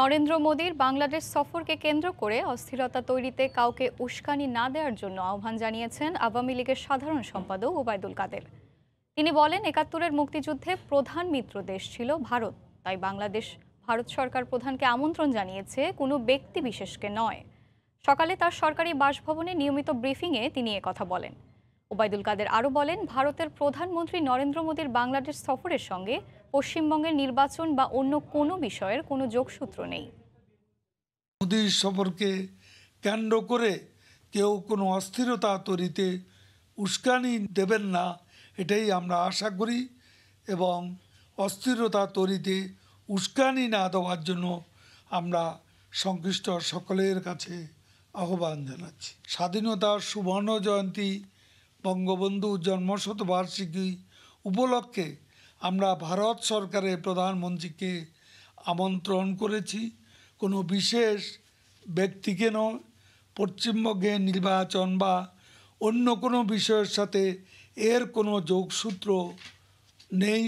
নরেন্দ্র মোদীর বাংলাদেশ সফরকে কেন্দ্র করে অস্থিরতা তৈরিতে কাউকে উস্কানি না দেওয়ার জন্য আহ্বান জানিয়েছেন আওয়ামী লীগের সাধারণ সম্পাদক ওবায়দুল কাদের তিনি বলেন একাত্তরের মুক্তিযুদ্ধে প্রধান মিত্র দেশ ছিল ভারত তাই বাংলাদেশ ভারত সরকার প্রধানকে আমন্ত্রণ জানিয়েছে কোনো ব্যক্তি বিশেষকে নয় সকালে তার সরকারি বাসভবনে নিয়মিত ব্রিফিংয়ে তিনি কথা বলেন ওবায়দুল কাদের আরও বলেন ভারতের প্রধানমন্ত্রী নরেন্দ্র মোদীর বাংলাদেশ সফরের সঙ্গে পশ্চিমবঙ্গের নির্বাচন বা অন্য কোনো বিষয়ের কোনো যোগসূত্র নেই মোদী সফরকে কেন্দ্র করে কেউ কোনো অস্থিরতা তৈরিতে উস্কানি দেবেন না এটাই আমরা আশা করি এবং অস্থিরতা তৈরিতে উস্কানি না দেওয়ার জন্য আমরা সংশ্লিষ্ট সকলের কাছে আহ্বান জানাচ্ছি স্বাধীনতার সুবর্ণ জয়ন্তী বঙ্গবন্ধু জন্মশতবার্ষিকী উপলক্ষে আমরা ভারত সরকারের প্রধানমন্ত্রীকে আমন্ত্রণ করেছি কোনো বিশেষ ব্যক্তিকে নয় পশ্চিমবঙ্গে নির্বাচন বা অন্য কোনো বিষয়ের সাথে এর কোনো যোগসূত্র নেই